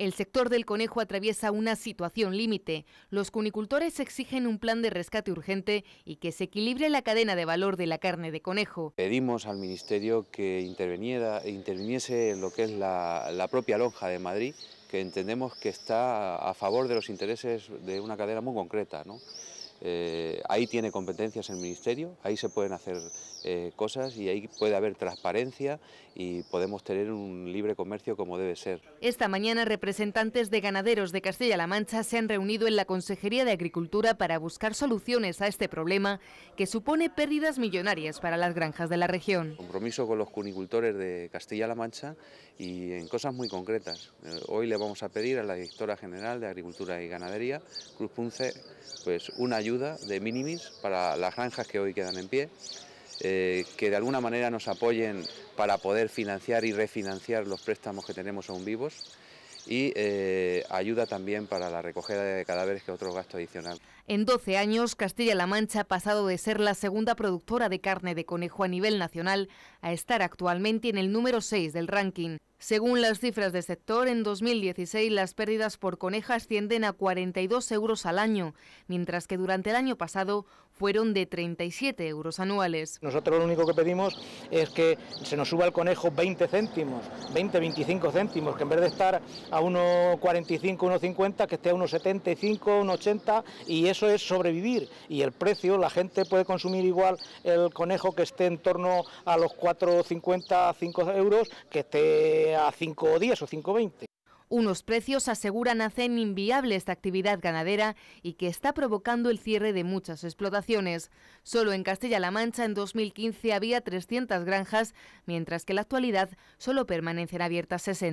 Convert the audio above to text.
El sector del conejo atraviesa una situación límite. Los cunicultores exigen un plan de rescate urgente y que se equilibre la cadena de valor de la carne de conejo. Pedimos al Ministerio que interveniera, interviniese lo que es la, propia lonja de Madrid, que entendemos que está a favor de los intereses de una cadena muy concreta. Eh, ahí tiene competencias el Ministerio, ahí se pueden hacer eh, cosas y ahí puede haber transparencia y podemos tener un libre comercio como debe ser. Esta mañana representantes de ganaderos de Castilla-La Mancha se han reunido en la Consejería de Agricultura para buscar soluciones a este problema que supone pérdidas millonarias para las granjas de la región. Compromiso con los cunicultores de Castilla-La Mancha y en cosas muy concretas. Eh, hoy le vamos a pedir a la directora general de Agricultura y Ganadería, Cruz Punce, pues una ayuda ayuda de minimis para las granjas que hoy quedan en pie, eh, que de alguna manera nos apoyen para poder financiar y refinanciar los préstamos que tenemos aún vivos y eh, ayuda también para la recogida de cadáveres, que es otro gasto adicional. En 12 años, Castilla-La Mancha ha pasado de ser la segunda productora de carne de conejo a nivel nacional a estar actualmente en el número 6 del ranking. Según las cifras del sector, en 2016 las pérdidas por coneja ascienden a 42 euros al año, mientras que durante el año pasado fueron de 37 euros anuales. Nosotros lo único que pedimos es que se nos suba el conejo 20 céntimos, 20, 25 céntimos, que en vez de estar a 1,45, 1,50, que esté a 1,75, 1,80, y eso es sobrevivir. Y el precio, la gente puede consumir igual el conejo que esté en torno a los 4,50, 5 euros, que esté a 5 días o 5.20. Unos precios aseguran hacen inviable esta actividad ganadera y que está provocando el cierre de muchas explotaciones. Solo en Castilla-La Mancha en 2015 había 300 granjas, mientras que en la actualidad solo permanecen abiertas 60.